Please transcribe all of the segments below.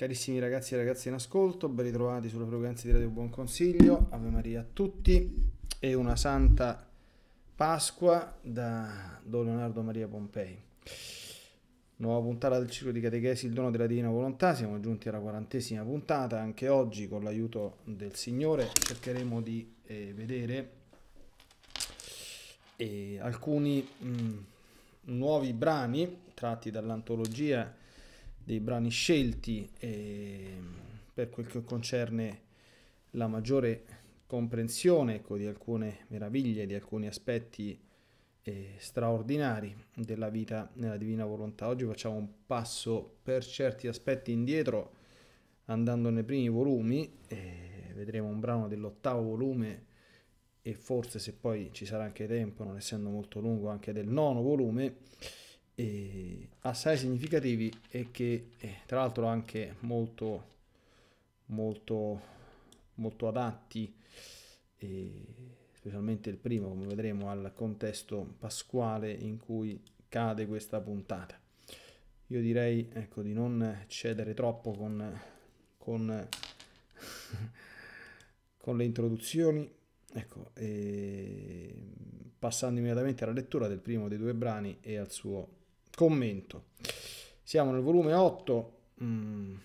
Carissimi ragazzi e ragazze in ascolto, ben ritrovati sulle frequenze di Radio Buon Consiglio, Ave Maria a tutti e una santa Pasqua da Don Leonardo Maria Pompei. Nuova puntata del ciclo di catechesi Il dono della divina volontà, siamo giunti alla quarantesima puntata, anche oggi con l'aiuto del Signore cercheremo di eh, vedere eh, alcuni mh, mm, nuovi brani tratti dall'antologia dei brani scelti per quel che concerne la maggiore comprensione ecco, di alcune meraviglie, di alcuni aspetti eh, straordinari della vita nella divina volontà. Oggi facciamo un passo per certi aspetti indietro, andando nei primi volumi, eh, vedremo un brano dell'ottavo volume e forse se poi ci sarà anche tempo, non essendo molto lungo, anche del nono volume eh, assai significativi e che eh, tra l'altro anche molto, molto, molto adatti, eh, specialmente il primo, come vedremo, al contesto pasquale in cui cade questa puntata. Io direi ecco, di non cedere troppo con, con, con le introduzioni, ecco, passando immediatamente alla lettura del primo dei due brani e al suo commento. Siamo nel volume 8. Mm,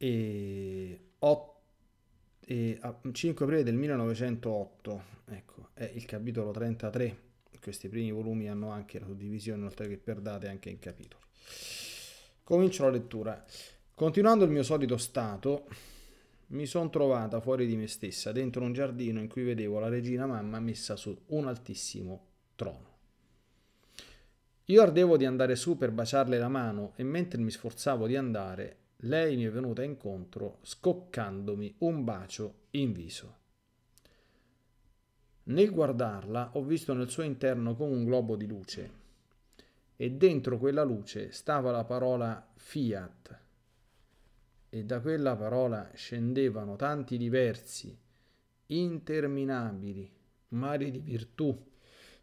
e 8 e 5 aprile del 1908, ecco, è il capitolo 33. Questi primi volumi hanno anche la suddivisione, oltre che per date, anche in capitoli. Comincio la lettura. Continuando il mio solito stato, mi sono trovata fuori di me stessa, dentro un giardino in cui vedevo la regina mamma messa su un altissimo trono. Io ardevo di andare su per baciarle la mano e mentre mi sforzavo di andare, lei mi è venuta incontro scoccandomi un bacio in viso. Nel guardarla ho visto nel suo interno come un globo di luce e dentro quella luce stava la parola fiat e da quella parola scendevano tanti diversi, interminabili, mari di virtù,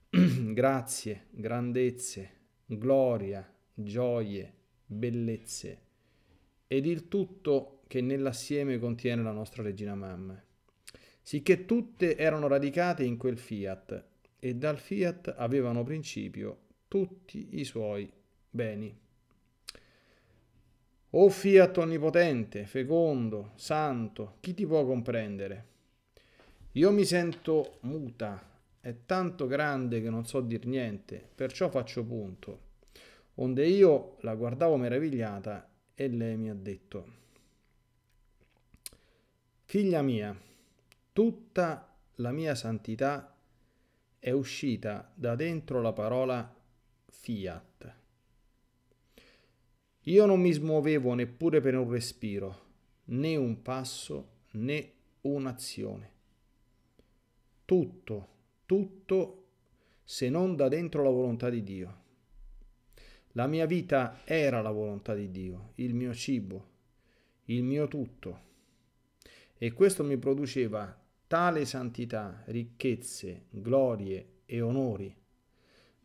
grazie, grandezze, gloria, gioie, bellezze, ed il tutto che nell'assieme contiene la nostra regina mamma. Sicché tutte erano radicate in quel fiat, e dal fiat avevano principio tutti i suoi beni. O fiat onnipotente, fecondo, santo, chi ti può comprendere? Io mi sento muta è tanto grande che non so dir niente, perciò faccio punto. Onde io la guardavo meravigliata e lei mi ha detto, Figlia mia, tutta la mia santità è uscita da dentro la parola fiat. Io non mi smuovevo neppure per un respiro, né un passo, né un'azione. Tutto tutto se non da dentro la volontà di Dio. La mia vita era la volontà di Dio, il mio cibo, il mio tutto. E questo mi produceva tale santità, ricchezze, glorie e onori,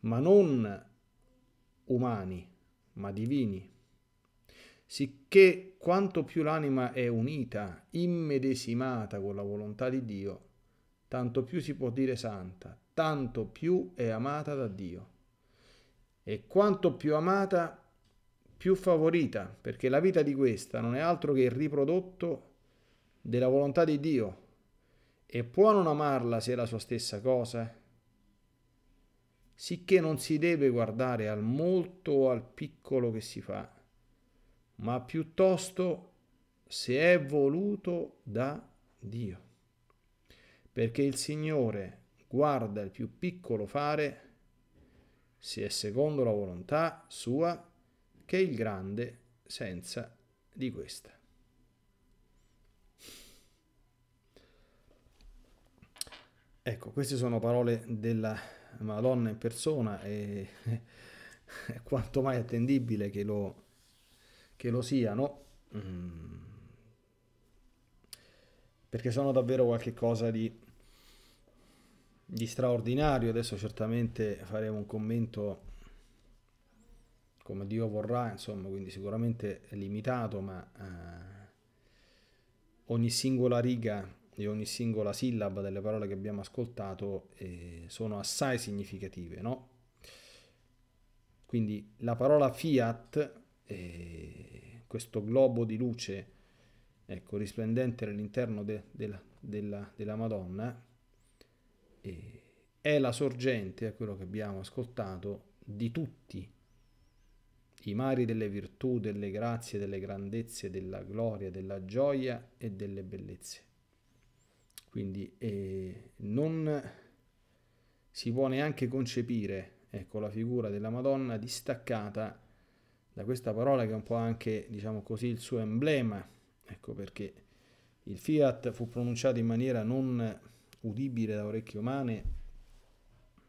ma non umani, ma divini. Sicché quanto più l'anima è unita, immedesimata con la volontà di Dio, tanto più si può dire santa, tanto più è amata da Dio. E quanto più amata, più favorita, perché la vita di questa non è altro che il riprodotto della volontà di Dio. E può non amarla se è la sua stessa cosa? Sicché non si deve guardare al molto o al piccolo che si fa, ma piuttosto se è voluto da Dio perché il Signore guarda il più piccolo fare, se è secondo la volontà sua, che il grande senza di questa. Ecco, queste sono parole della Madonna in persona e è quanto mai attendibile che lo, che lo siano, mm. perché sono davvero qualcosa di di straordinario. Adesso certamente faremo un commento come Dio vorrà, insomma, quindi sicuramente limitato, ma eh, ogni singola riga e ogni singola sillaba delle parole che abbiamo ascoltato eh, sono assai significative, no? Quindi la parola fiat, eh, questo globo di luce, ecco, risplendente all'interno de, de, della, della Madonna, è la sorgente, è quello che abbiamo ascoltato, di tutti i mari delle virtù, delle grazie, delle grandezze, della gloria, della gioia e delle bellezze. Quindi eh, non si può neanche concepire ecco, la figura della Madonna distaccata da questa parola che è un po' anche, diciamo così, il suo emblema, ecco perché il fiat fu pronunciato in maniera non udibile da orecchie umane,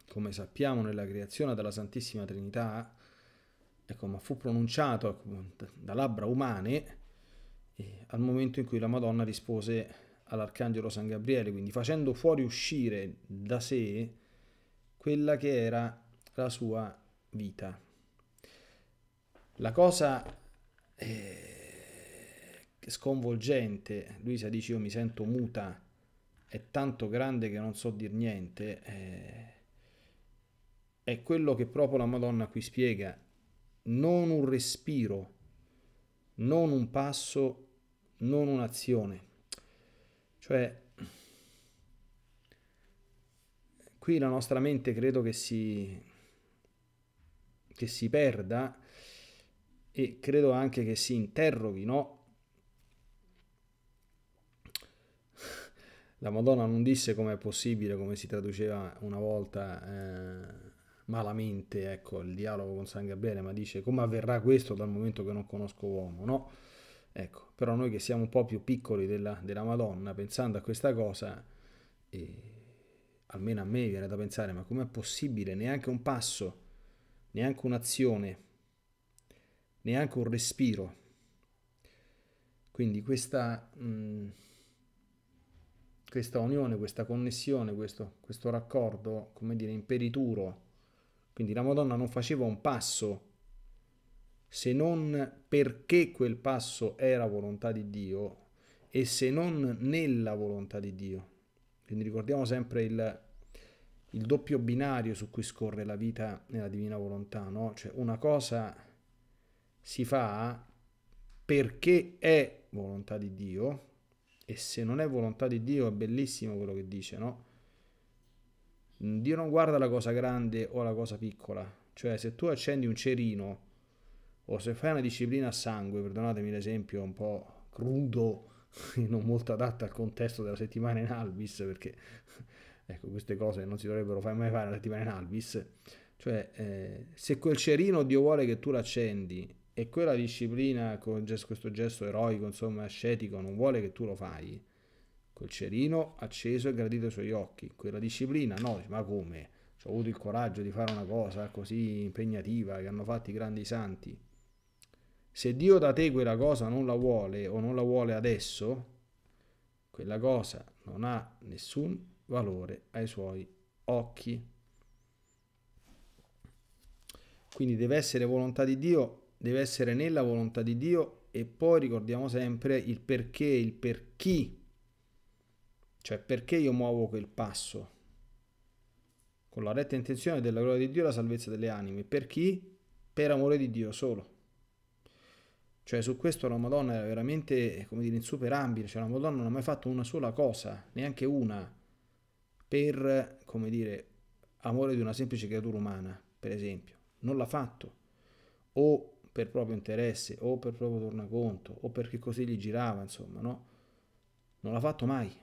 come sappiamo nella creazione della Santissima Trinità, ecco, ma fu pronunciato ecco, da labbra umane al momento in cui la Madonna rispose all'Arcangelo San Gabriele, quindi facendo fuori uscire da sé quella che era la sua vita. La cosa eh, sconvolgente, Luisa dice io mi sento muta è tanto grande che non so dir niente, eh, è quello che proprio la Madonna qui spiega, non un respiro, non un passo, non un'azione. Cioè, qui la nostra mente credo che si, che si perda e credo anche che si interroghi, no? La Madonna non disse com'è possibile, come si traduceva una volta eh, malamente, ecco, il dialogo con San Gabriele, ma dice come avverrà questo dal momento che non conosco uomo, no? Ecco, però noi che siamo un po' più piccoli della, della Madonna, pensando a questa cosa, eh, almeno a me viene da pensare, ma com'è possibile neanche un passo, neanche un'azione, neanche un respiro? Quindi questa... Mh, mm, questa unione, questa connessione, questo, questo raccordo, come dire, imperituro. Quindi la Madonna non faceva un passo se non perché quel passo era volontà di Dio e se non nella volontà di Dio. Quindi ricordiamo sempre il, il doppio binario su cui scorre la vita nella divina volontà, no? Cioè una cosa si fa perché è volontà di Dio e se non è volontà di Dio è bellissimo quello che dice, no? Dio non guarda la cosa grande o la cosa piccola, cioè se tu accendi un cerino o se fai una disciplina a sangue, perdonatemi l'esempio un po' crudo e non molto adatta al contesto della settimana in Alvis, perché ecco, queste cose non si dovrebbero mai fare nella settimana in Alvis, cioè eh, se quel cerino Dio vuole che tu l'accendi e quella disciplina con questo gesto eroico, insomma, ascetico, non vuole che tu lo fai. Col cerino acceso e gradito ai suoi occhi. Quella disciplina, no, ma come? Ho avuto il coraggio di fare una cosa così impegnativa che hanno fatto i grandi santi. Se Dio da te quella cosa non la vuole o non la vuole adesso, quella cosa non ha nessun valore ai suoi occhi. Quindi deve essere volontà di Dio deve essere nella volontà di Dio e poi ricordiamo sempre il perché, il per chi, cioè perché io muovo quel passo, con la retta intenzione della gloria di Dio e la salvezza delle anime, per chi? Per amore di Dio solo. Cioè su questo la Madonna era veramente, come dire, insuperabile, cioè la Madonna non ha mai fatto una sola cosa, neanche una, per, come dire, amore di una semplice creatura umana, per esempio. Non l'ha fatto. O per proprio interesse o per proprio tornaconto o perché così gli girava, insomma, no? Non l'ha fatto mai.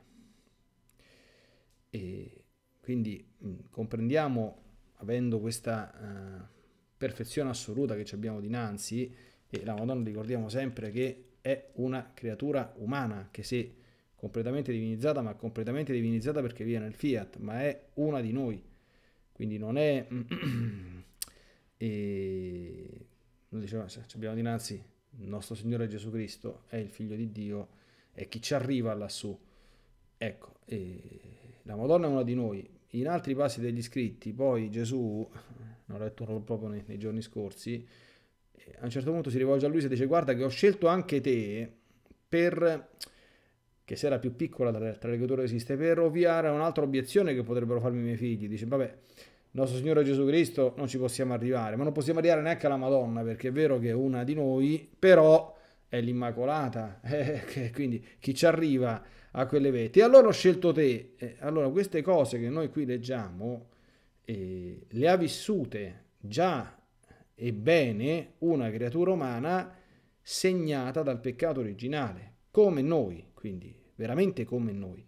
E quindi mh, mm, comprendiamo, avendo questa uh, perfezione assoluta che ci abbiamo dinanzi, e la Madonna ricordiamo sempre che è una creatura umana, che se completamente divinizzata, ma completamente divinizzata perché viene nel fiat, ma è una di noi. Quindi non è... e lui diceva, abbiamo dinanzi il nostro Signore Gesù Cristo, è il Figlio di Dio, e chi ci arriva lassù. Ecco, la Madonna è una di noi. In altri passi degli scritti, poi Gesù, non ho letto proprio nei, nei giorni scorsi, a un certo punto si rivolge a lui e dice guarda che ho scelto anche te per che se era più piccola tra le creature esiste, per ovviare a un'altra obiezione che potrebbero farmi i miei figli. Dice, vabbè, nostro Signore Gesù Cristo non ci possiamo arrivare, ma non possiamo arrivare neanche alla Madonna, perché è vero che è una di noi, però è l'Immacolata, eh, quindi chi ci arriva a quelle vette. E allora ho scelto te, allora queste cose che noi qui leggiamo eh, le ha vissute già e bene una creatura umana segnata dal peccato originale, come noi, quindi veramente come noi.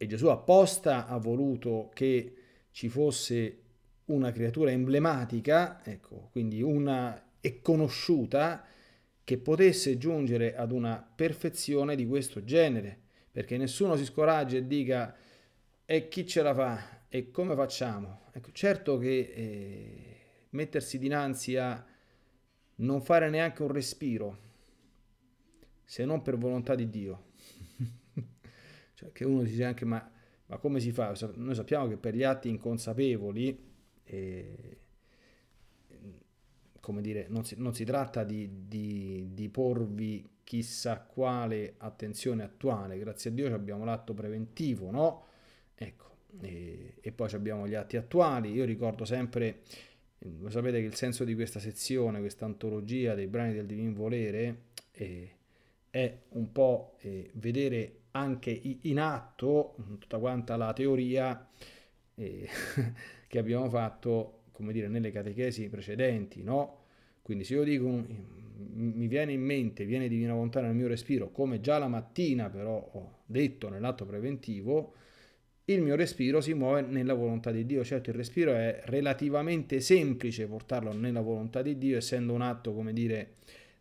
E Gesù apposta ha voluto che ci fosse una creatura emblematica, ecco, quindi una e conosciuta, che potesse giungere ad una perfezione di questo genere, perché nessuno si scoraggia e dica e chi ce la fa e come facciamo? Ecco, certo che eh, mettersi dinanzi a non fare neanche un respiro, se non per volontà di Dio, cioè che uno dice anche ma ma come si fa? Noi sappiamo che per gli atti inconsapevoli, eh, come dire, non si, non si tratta di, di, di, porvi chissà quale attenzione attuale, grazie a Dio abbiamo l'atto preventivo, no? Ecco, e, e poi abbiamo gli atti attuali, io ricordo sempre, lo sapete che il senso di questa sezione, questa antologia dei brani del Divin Volere, eh, è un po' eh, vedere anche in atto tutta quanta la teoria eh, che abbiamo fatto, come dire, nelle catechesi precedenti, no? Quindi se io dico, mi viene in mente, viene divina volontà nel mio respiro, come già la mattina però ho detto nell'atto preventivo, il mio respiro si muove nella volontà di Dio. Certo, il respiro è relativamente semplice portarlo nella volontà di Dio, essendo un atto, come dire,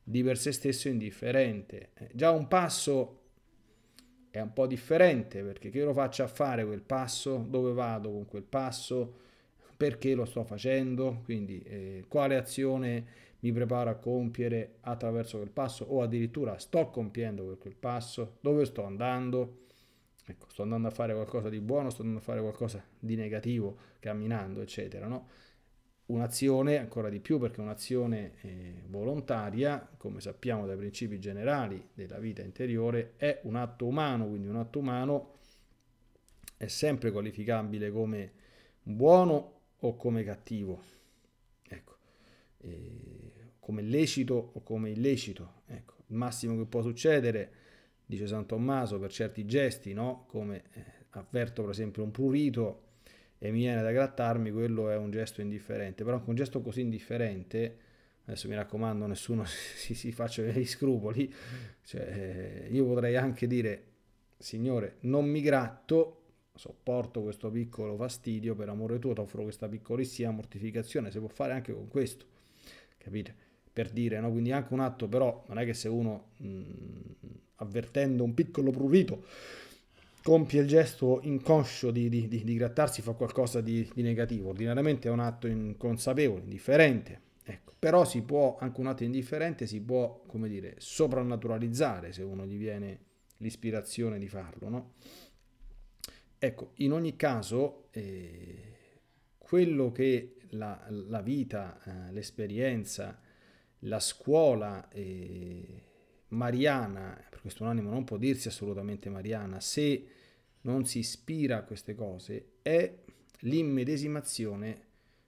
di per se stesso indifferente. Eh, già un passo è un po' differente perché che lo faccio a fare quel passo, dove vado con quel passo, perché lo sto facendo, quindi eh, quale azione mi preparo a compiere attraverso quel passo o addirittura sto compiendo quel passo, dove sto andando, ecco, sto andando a fare qualcosa di buono, sto andando a fare qualcosa di negativo camminando, eccetera, no? un'azione ancora di più perché un'azione eh, volontaria, come sappiamo dai principi generali della vita interiore, è un atto umano, quindi un atto umano è sempre qualificabile come buono o come cattivo, ecco. eh, come lecito o come illecito. Ecco. Il massimo che può succedere, dice San Tommaso, per certi gesti, no? come eh, avverto per esempio un prurito, e mi viene da grattarmi, quello è un gesto indifferente. Però anche un gesto così indifferente, adesso mi raccomando, nessuno si, si faccia degli scrupoli, cioè, eh, io potrei anche dire, signore, non mi gratto, sopporto questo piccolo fastidio, per amore tuo ti offro questa piccolissima mortificazione, si può fare anche con questo, capite? Per dire, no? Quindi anche un atto, però non è che se uno mh, mm, avvertendo un piccolo prurito compie il gesto inconscio di, di, di, di grattarsi, fa qualcosa di, negativo. Ordinariamente è un atto inconsapevole, indifferente. Ecco. Però si può, anche un atto indifferente si può, come dire, soprannaturalizzare se uno gli viene l'ispirazione di farlo, no? Ecco, in ogni caso, eh, quello che la, la vita, eh, l'esperienza, la scuola eh, mariana, perché questo un animo non può dirsi assolutamente mariana, se non si ispira a queste cose, è l'immedesimazione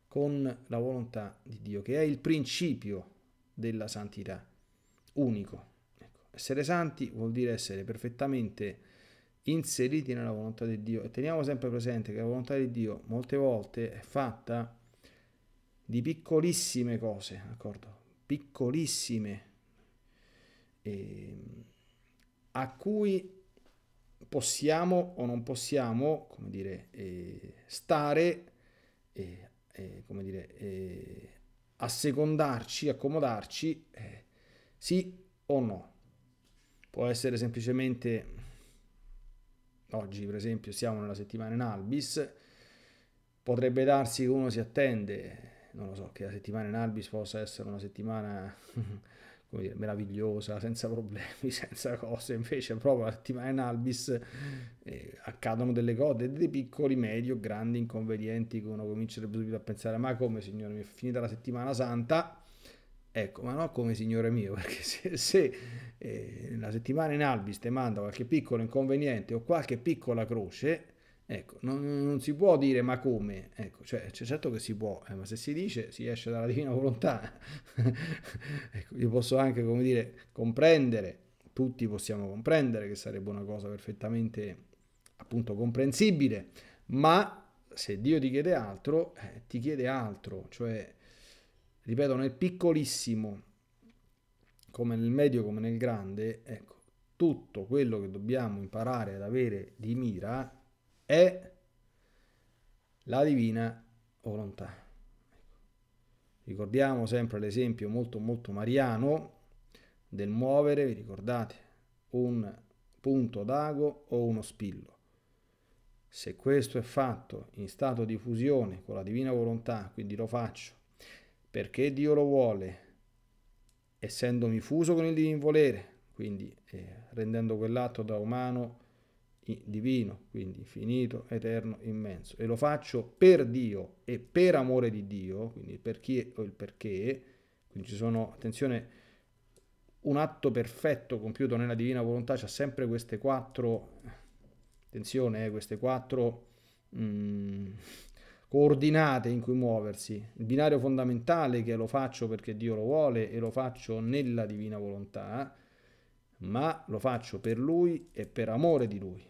con la volontà di Dio, che è il principio della santità unico. Ecco. Essere santi vuol dire essere perfettamente inseriti nella volontà di Dio e teniamo sempre presente che la volontà di Dio molte volte è fatta di piccolissime cose, d'accordo? Piccolissime, eh, a cui possiamo o non possiamo come dire, eh, stare, eh, eh, come dire, eh, assecondarci, accomodarci, eh, sì o no. Può essere semplicemente, oggi per esempio siamo nella settimana in Albis, potrebbe darsi che uno si attende, non lo so, che la settimana in Albis possa essere una settimana... come dire, meravigliosa, senza problemi, senza cose, invece proprio la settimana in Albis eh, accadono delle cose, dei piccoli, medio, grandi inconvenienti che uno comincerebbe subito a pensare, ma come signore mio, è finita la settimana santa, ecco, ma no come signore mio, perché se, se eh, la settimana in Albis ti manda qualche piccolo inconveniente o qualche piccola croce, Ecco, non, non, si può dire ma come, ecco, cioè, certo che si può, eh, ma se si dice si esce dalla divina volontà. ecco, io posso anche, come dire, comprendere, tutti possiamo comprendere che sarebbe una cosa perfettamente, appunto, comprensibile, ma se Dio ti chiede altro, eh, ti chiede altro, cioè, ripeto, nel piccolissimo, come nel medio, come nel grande, ecco, tutto quello che dobbiamo imparare ad avere di mira è la divina volontà. Ricordiamo sempre l'esempio molto molto mariano del muovere, vi ricordate, un punto d'ago o uno spillo. Se questo è fatto in stato di fusione con la divina volontà, quindi lo faccio perché Dio lo vuole, essendomi fuso con il divin volere, quindi eh, rendendo quell'atto da umano divino, quindi infinito, eterno, immenso. E lo faccio per Dio e per amore di Dio, quindi il perché o il perché. Quindi ci sono, attenzione, un atto perfetto compiuto nella divina volontà c'ha sempre queste quattro, attenzione, eh, queste quattro mh, mm, coordinate in cui muoversi. Il binario fondamentale che lo faccio perché Dio lo vuole e lo faccio nella divina volontà, ma lo faccio per Lui e per amore di Lui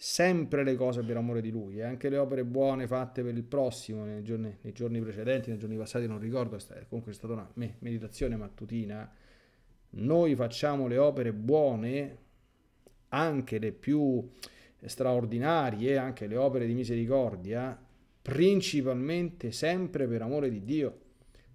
sempre le cose per amore di lui e eh. anche le opere buone fatte per il prossimo nei giorni, nei giorni precedenti, nei giorni passati, non ricordo, comunque è stata una meditazione mattutina. Noi facciamo le opere buone, anche le più straordinarie, anche le opere di misericordia, principalmente sempre per amore di Dio.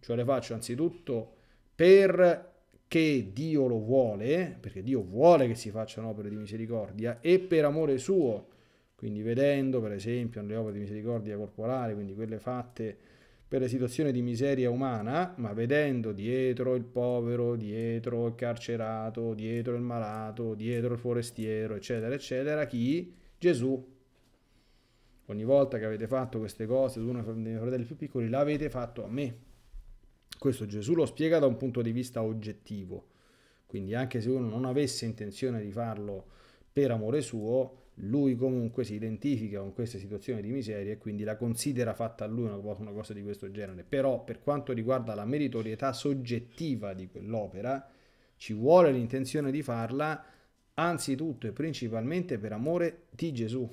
Cioè le faccio anzitutto per perché Dio lo vuole, perché Dio vuole che si facciano opere di misericordia e per amore suo, quindi vedendo per esempio le opere di misericordia corporale, quindi quelle fatte per le situazioni di miseria umana, ma vedendo dietro il povero, dietro il carcerato, dietro il malato, dietro il forestiero, eccetera, eccetera, chi? Gesù. Ogni volta che avete fatto queste cose, uno dei miei fratelli più piccoli, l'avete fatto a me. Questo Gesù lo spiega da un punto di vista oggettivo, quindi anche se uno non avesse intenzione di farlo per amore suo, lui comunque si identifica con queste situazioni di miseria e quindi la considera fatta a lui una cosa, di questo genere. Però per quanto riguarda la meritorietà soggettiva di quell'opera, ci vuole l'intenzione di farla anzitutto e principalmente per amore di Gesù.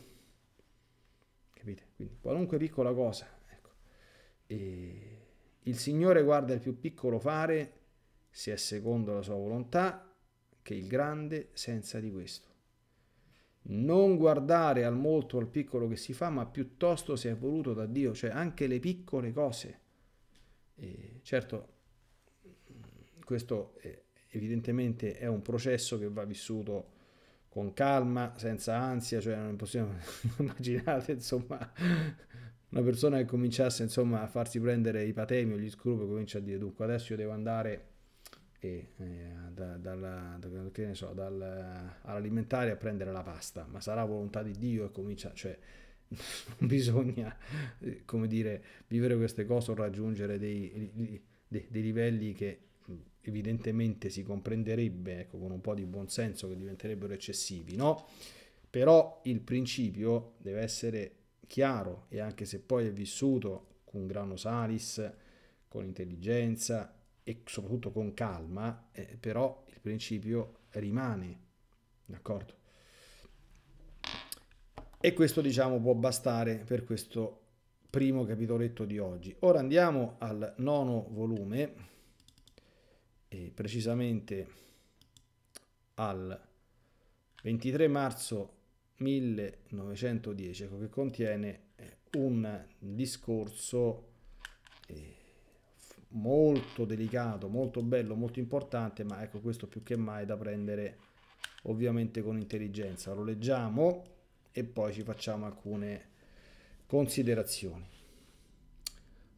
Capite? Quindi qualunque piccola cosa. Ecco. E il Signore guarda il più piccolo fare, se è secondo la sua volontà, che il grande senza di questo. Non guardare al molto o al piccolo che si fa, ma piuttosto se è voluto da Dio, cioè anche le piccole cose. E certo, questo evidentemente è un processo che va vissuto con calma, senza ansia, cioè non possiamo immaginare, insomma, una persona che cominciasse insomma a farsi prendere i patemi o gli scrupoli comincia a dire dunque adesso io devo andare e, eh, da, dalla, da, so, dal, all'alimentare a prendere la pasta ma sarà volontà di Dio e comincia cioè non bisogna eh, come dire vivere queste cose o raggiungere dei, dei, dei livelli che evidentemente si comprenderebbe ecco, con un po' di buonsenso che diventerebbero eccessivi no? però il principio deve essere chiaro e anche se poi è vissuto con grano salis, con intelligenza e soprattutto con calma, eh, però il principio rimane, d'accordo? E questo diciamo può bastare per questo primo capitoletto di oggi. Ora andiamo al nono volume, eh, precisamente al 23 marzo 1910 ecco, che contiene eh, un discorso eh, molto delicato, molto bello, molto importante, ma ecco questo più che mai da prendere ovviamente con intelligenza. Lo leggiamo e poi ci facciamo alcune considerazioni.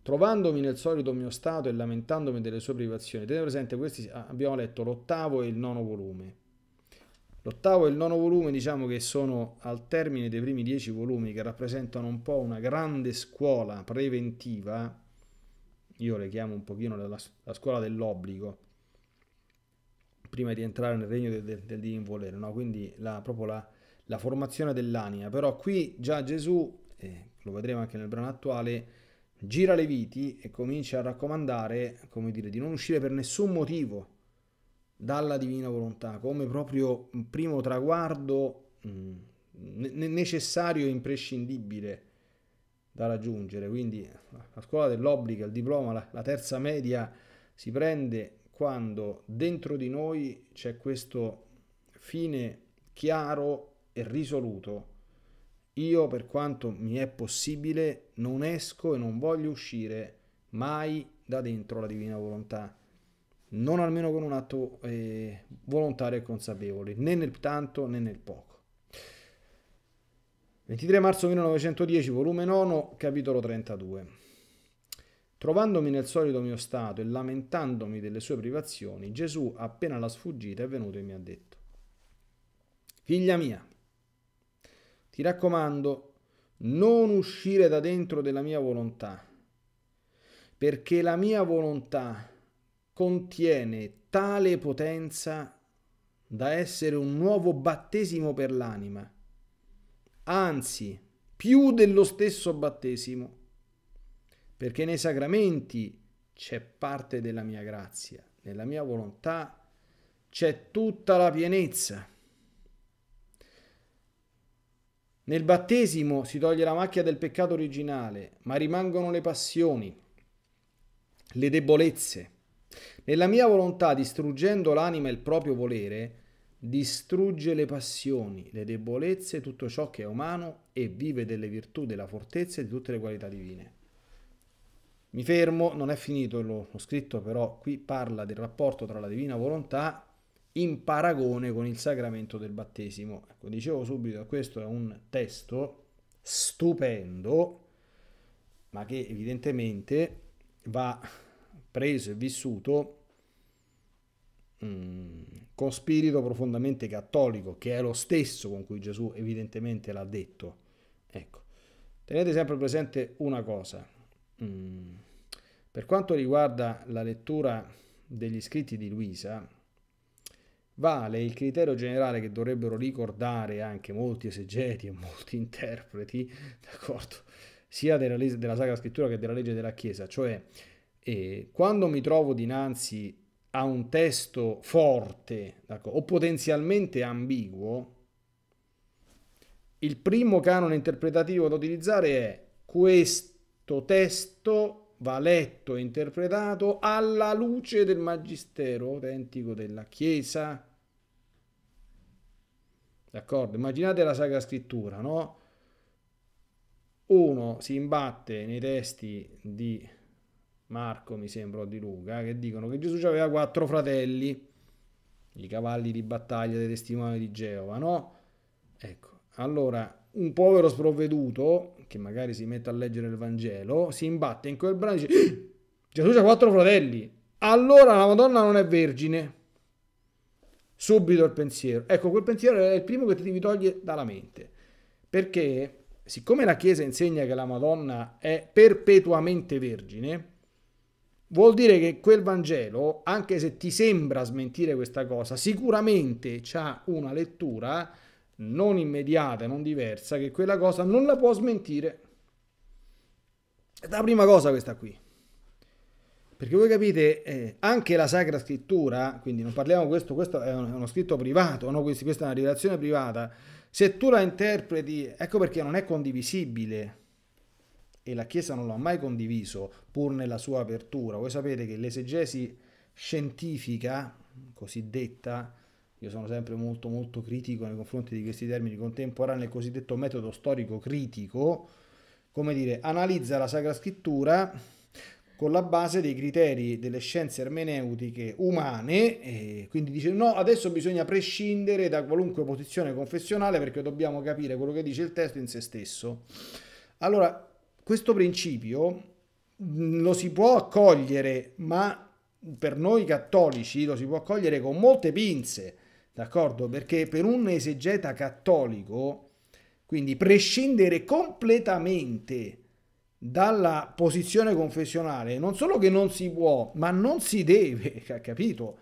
Trovandomi nel solito mio stato e lamentandomi delle sue privazioni, tenete presente questi ah, abbiamo letto l'ottavo e il nono volume. L'ottavo e il nono volume diciamo che sono al termine dei primi dieci volumi che rappresentano un po' una grande scuola preventiva, io le chiamo un pochino la, la scuola dell'obbligo, prima di entrare nel regno del, del, del divinvolere, no? quindi la, proprio la, la formazione dell'anima. Però qui già Gesù, eh, lo vedremo anche nel brano attuale, gira le viti e comincia a raccomandare, come dire, di non uscire per nessun motivo dalla divina volontà come proprio primo traguardo mm, necessario e imprescindibile da raggiungere. Quindi la scuola dell'obbligo, il diploma, la terza media si prende quando dentro di noi c'è questo fine chiaro e risoluto. Io per quanto mi è possibile non esco e non voglio uscire mai da dentro la divina volontà non almeno con un atto eh, volontario e consapevole, né nel tanto né nel poco. 23 marzo 1910, volume 9, capitolo 32. Trovandomi nel solito mio stato e lamentandomi delle sue privazioni, Gesù, appena la sfuggita, è venuto e mi ha detto, Figlia mia, ti raccomando, non uscire da dentro della mia volontà, perché la mia volontà contiene tale potenza da essere un nuovo battesimo per l'anima, anzi più dello stesso battesimo, perché nei sacramenti c'è parte della mia grazia, nella mia volontà c'è tutta la pienezza. Nel battesimo si toglie la macchia del peccato originale, ma rimangono le passioni, le debolezze, nella mia volontà, distruggendo l'anima e il proprio volere, distrugge le passioni, le debolezze, tutto ciò che è umano e vive delle virtù, della fortezza e di tutte le qualità divine. Mi fermo, non è finito, l'ho scritto però, qui parla del rapporto tra la divina volontà in paragone con il sacramento del battesimo. Ecco, dicevo subito questo è un testo stupendo, ma che evidentemente va preso e vissuto mh, mm, con spirito profondamente cattolico, che è lo stesso con cui Gesù evidentemente l'ha detto. Ecco, tenete sempre presente una cosa. Mh, mm, per quanto riguarda la lettura degli scritti di Luisa, vale il criterio generale che dovrebbero ricordare anche molti esegeti e molti interpreti, d'accordo? sia della, della Sacra Scrittura che della legge della Chiesa, cioè e quando mi trovo dinanzi a un testo forte o potenzialmente ambiguo, il primo canone interpretativo da utilizzare è questo testo va letto e interpretato alla luce del magistero autentico della Chiesa. D'accordo? Immaginate la Sacra Scrittura, no? Uno si imbatte nei testi di Marco, mi sembra, di Luca, che dicono che Gesù aveva quattro fratelli, i cavalli di battaglia dei testimoni di Geova, no? Ecco, allora un povero sprovveduto, che magari si mette a leggere il Vangelo, si imbatte in quel brano e dice, ah, Gesù ha quattro fratelli, allora la Madonna non è vergine. Subito il pensiero. Ecco, quel pensiero è il primo che ti devi togliere dalla mente. Perché siccome la Chiesa insegna che la Madonna è perpetuamente vergine, Vuol dire che quel Vangelo, anche se ti sembra smentire questa cosa, sicuramente ha una lettura non immediata, non diversa, che quella cosa non la può smentire. È la prima cosa questa qui. Perché voi capite, eh, anche la Sacra Scrittura, quindi non parliamo di questo, questo è uno scritto privato, no? questa è una rivelazione privata, se tu la interpreti, ecco perché non è condivisibile e la Chiesa non lo ha mai condiviso, pur nella sua apertura. Voi sapete che l'esegesi scientifica, cosiddetta, io sono sempre molto molto critico nei confronti di questi termini contemporanei, il cosiddetto metodo storico critico, come dire, analizza la Sacra Scrittura con la base dei criteri delle scienze ermeneutiche umane, e quindi dice no, adesso bisogna prescindere da qualunque posizione confessionale perché dobbiamo capire quello che dice il testo in se stesso. Allora, questo principio mm, lo si può accogliere, ma per noi cattolici lo si può accogliere con molte pinze, d'accordo? Perché per un esegeta cattolico, quindi prescindere completamente dalla posizione confessionale, non solo che non si può, ma non si deve, ha capito?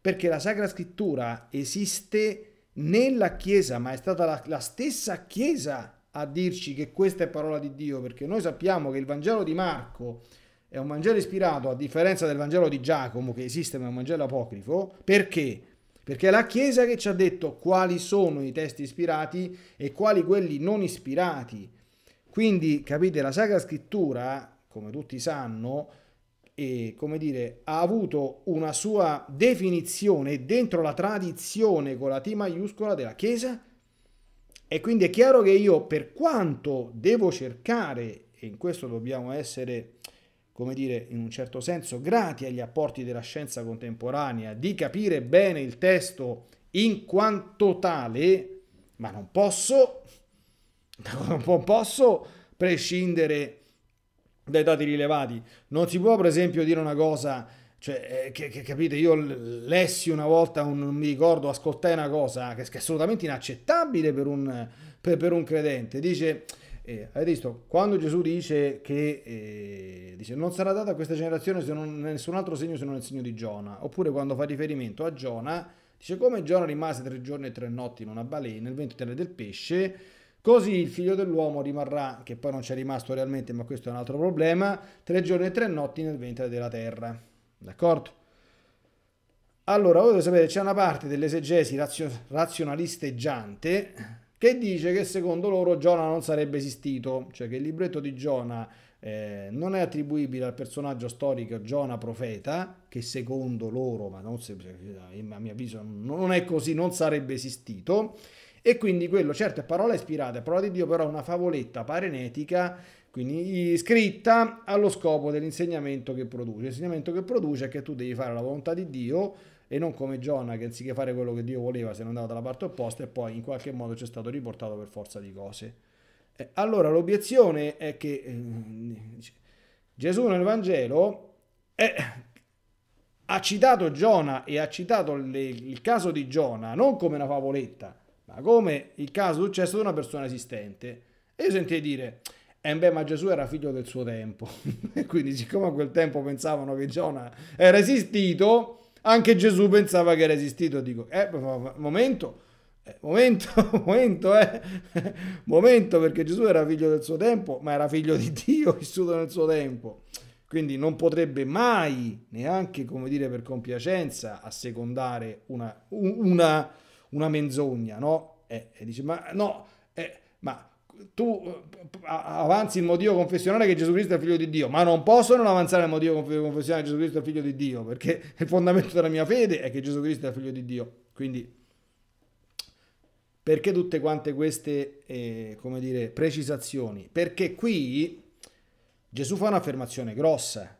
Perché la Sacra Scrittura esiste nella Chiesa, ma è stata la, la stessa Chiesa a dirci che questa è parola di Dio, perché noi sappiamo che il Vangelo di Marco è un Vangelo ispirato, a differenza del Vangelo di Giacomo, che esiste ma è un Vangelo apocrifo, perché? Perché è la Chiesa che ci ha detto quali sono i testi ispirati e quali quelli non ispirati. Quindi, capite, la Sacra Scrittura, come tutti sanno, e, come dire, ha avuto una sua definizione dentro la tradizione con la T maiuscola della Chiesa e quindi è chiaro che io per quanto devo cercare, e in questo dobbiamo essere, come dire, in un certo senso grati agli apporti della scienza contemporanea, di capire bene il testo in quanto tale, ma non posso, non posso prescindere dai dati rilevati. Non si può per esempio dire una cosa cioè, eh, che, che, capite, io lessi una volta, un, non mi ricordo, ascoltai una cosa che, che è assolutamente inaccettabile per un, per, per un credente. Dice, eh, avete visto, quando Gesù dice che eh, dice, non sarà data a questa generazione se non, nessun altro segno se non il segno di Giona, oppure quando fa riferimento a Giona, dice come Giona rimase tre giorni e tre notti in una balena, nel vento del pesce, Così il figlio dell'uomo rimarrà, che poi non c'è rimasto realmente, ma questo è un altro problema, tre giorni e tre notti nel ventre della terra. D'accordo? Allora, voi dovete c'è una parte dell'esegesi razio- razionalisteggiante che dice che secondo loro Giona non sarebbe esistito, cioè che il libretto di Giona eh, non è attribuibile al personaggio storico Giona profeta, che secondo loro, ma non se, eh, a mio avviso non è così, non sarebbe esistito, e quindi quello, certo, è parola ispirata, è parola di Dio, però è una favoletta parenetica quindi scritta allo scopo dell'insegnamento che produce. L'insegnamento che produce è che tu devi fare la volontà di Dio e non come Giona che anziché fare quello che Dio voleva se ne andava dalla parte opposta e poi in qualche modo ci è stato riportato per forza di cose. allora l'obiezione è che eh, Gesù nel Vangelo eh, ha citato Giona e ha citato le, il caso di Giona non come una favoletta, ma come il caso successo di una persona esistente. E io sentirei dire, e beh, ma Gesù era figlio del suo tempo, e quindi siccome a quel tempo pensavano che Giona era esistito, anche Gesù pensava che era esistito. Dico, eh, momento, momento, momento, eh, eh momento, perché Gesù era figlio del suo tempo, ma era figlio di Dio vissuto nel suo tempo. Quindi non potrebbe mai, neanche come dire per compiacenza, assecondare una, una, una menzogna, no? E, eh, e dice, ma no, eh, ma tu eh, avanzi il motivo confessionale che Gesù Cristo è figlio di Dio, ma non posso non avanzare il motivo confessionale che Gesù Cristo è figlio di Dio, perché il fondamento della mia fede è che Gesù Cristo è figlio di Dio. Quindi perché tutte quante queste eh, come dire, precisazioni? Perché qui Gesù fa un'affermazione grossa.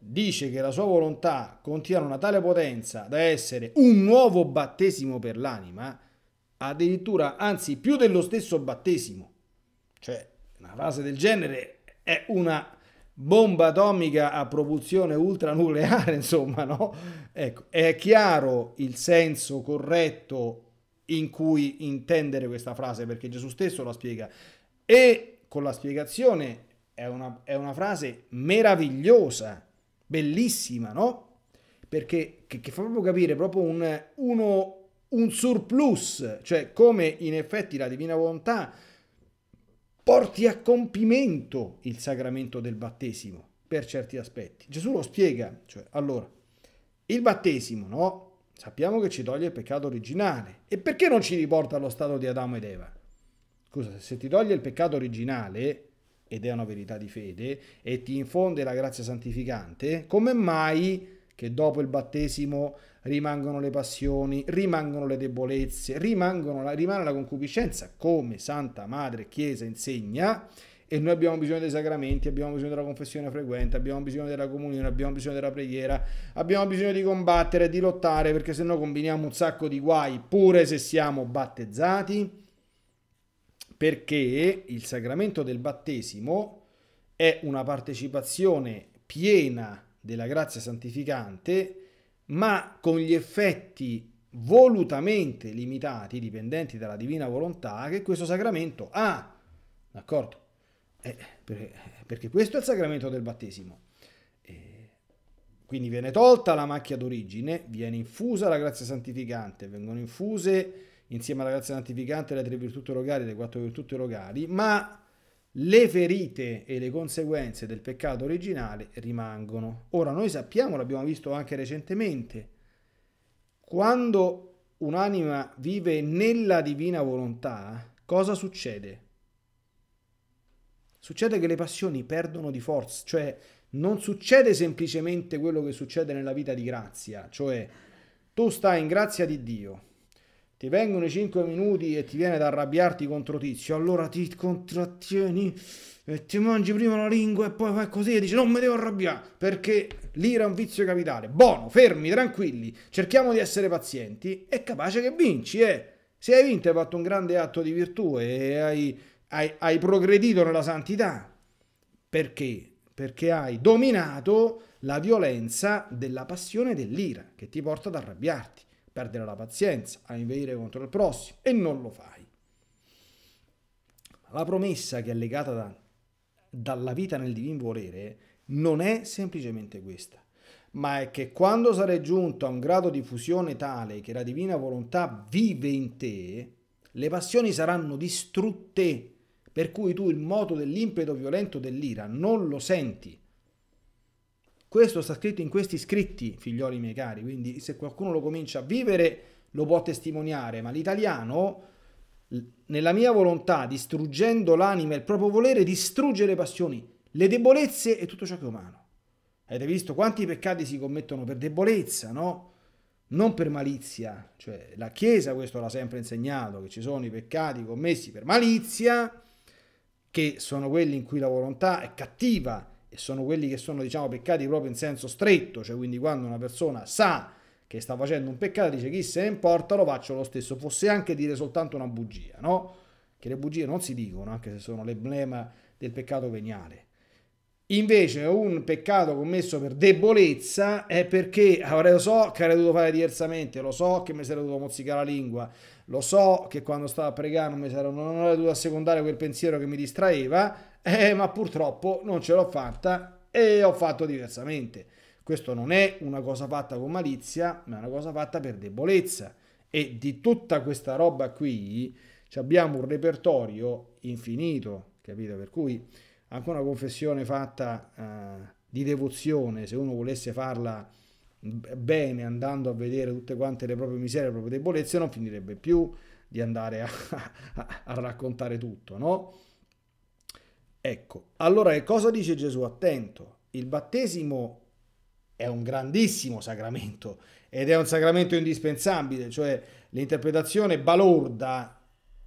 Dice che la sua volontà contiene una tale potenza da essere un nuovo battesimo per l'anima addirittura, anzi più dello stesso battesimo. Cioè, una frase del genere è una bomba atomica a propulsione ultranucleare, insomma, no? Ecco, è chiaro il senso corretto in cui intendere questa frase, perché Gesù stesso la spiega. E con la spiegazione è una, è una frase meravigliosa, bellissima, no? Perché che, che fa proprio capire proprio un, uno un surplus, cioè come in effetti la divina volontà porti a compimento il sacramento del battesimo per certi aspetti. Gesù lo spiega, cioè allora il battesimo, no? Sappiamo che ci toglie il peccato originale. E perché non ci riporta allo stato di Adamo ed Eva? Scusa, se ti toglie il peccato originale, ed è una verità di fede, e ti infonde la grazia santificante, come mai che dopo il battesimo rimangono le passioni, rimangono le debolezze, la, rimane la concupiscenza come Santa Madre Chiesa insegna e noi abbiamo bisogno dei sacramenti, abbiamo bisogno della confessione frequente, abbiamo bisogno della comunione, abbiamo bisogno della preghiera, abbiamo bisogno di combattere, di lottare perché se no combiniamo un sacco di guai pure se siamo battezzati perché il sacramento del battesimo è una partecipazione piena della grazia santificante ma con gli effetti volutamente limitati, dipendenti dalla divina volontà, che questo sacramento ha. D'accordo? Eh, perché questo è il sacramento del battesimo. Eh, quindi viene tolta la macchia d'origine, viene infusa la grazia santificante, vengono infuse insieme alla grazia santificante le tre virtù erogali, le quattro virtù erogali, ma le ferite e le conseguenze del peccato originale rimangono. Ora noi sappiamo, l'abbiamo visto anche recentemente, quando un'anima vive nella divina volontà, cosa succede? Succede che le passioni perdono di forza, cioè non succede semplicemente quello che succede nella vita di grazia, cioè tu stai in grazia di Dio, ti vengono i 5 minuti e ti viene da arrabbiarti contro tizio, allora ti contrattieni e ti mangi prima la lingua e poi fai così e dici non mi devo arrabbiare perché l'ira è un vizio capitale. Buono, fermi, tranquilli, cerchiamo di essere pazienti e capace che vinci, eh. Se hai vinto hai fatto un grande atto di virtù e hai, hai, hai progredito nella santità. Perché? Perché hai dominato la violenza della passione dell'ira che ti porta ad arrabbiarti perdere la pazienza, a inveire contro il prossimo e non lo fai. La promessa che è legata da, dalla vita nel divin volere non è semplicemente questa, ma è che quando sarai giunto a un grado di fusione tale che la divina volontà vive in te, le passioni saranno distrutte, per cui tu il moto dell'impeto violento dell'ira non lo senti, questo sta scritto in questi scritti, figlioli miei cari, quindi se qualcuno lo comincia a vivere lo può testimoniare, ma l'italiano, nella mia volontà, distruggendo l'anima e il proprio volere, distrugge le passioni, le debolezze e tutto ciò che è umano. Avete visto quanti peccati si commettono per debolezza, no? Non per malizia, cioè la Chiesa questo l'ha sempre insegnato, che ci sono i peccati commessi per malizia, che sono quelli in cui la volontà è cattiva e sono quelli che sono diciamo peccati proprio in senso stretto, cioè quindi quando una persona sa che sta facendo un peccato dice chi se ne importa lo faccio lo stesso, fosse anche dire soltanto una bugia, no? Che le bugie non si dicono, anche se sono l'emblema del peccato veniale. Invece un peccato commesso per debolezza è perché allora, lo so che avrei dovuto fare diversamente, lo so che mi sarei dovuto mozzicare la lingua, lo so che quando stavo a pregare non, mi sarei, non avrei dovuto assecondare quel pensiero che mi distraeva, eh, ma purtroppo non ce l'ho fatta e ho fatto diversamente. Questo non è una cosa fatta con malizia, ma è una cosa fatta per debolezza. E di tutta questa roba qui abbiamo un repertorio infinito, capito? Per cui anche una confessione fatta eh, di devozione, se uno volesse farla bene andando a vedere tutte quante le proprie miserie, le proprie debolezze, non finirebbe più di andare a, a, a raccontare tutto, no? Ecco, allora che cosa dice Gesù? Attento, il battesimo è un grandissimo sacramento ed è un sacramento indispensabile, cioè l'interpretazione balorda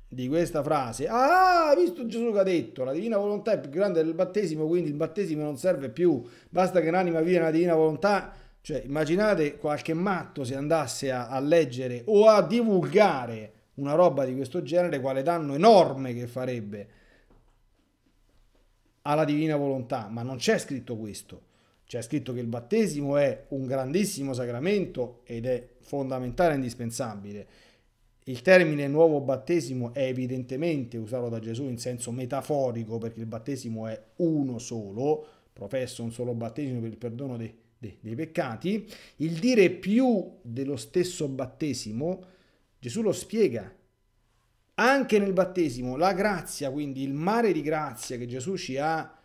di questa frase, ah, visto Gesù che ha detto, la divina volontà è più grande del battesimo, quindi il battesimo non serve più, basta che un'anima viva nella divina volontà, cioè immaginate qualche matto se andasse a, a leggere o a divulgare una roba di questo genere, quale danno enorme che farebbe alla divina volontà, ma non c'è scritto questo. C'è scritto che il battesimo è un grandissimo sacramento ed è fondamentale e indispensabile. Il termine nuovo battesimo è evidentemente usato da Gesù in senso metaforico perché il battesimo è uno solo, professo un solo battesimo per il perdono dei, dei, dei peccati. Il dire più dello stesso battesimo, Gesù lo spiega anche nel battesimo la grazia, quindi il mare di grazia che Gesù ci ha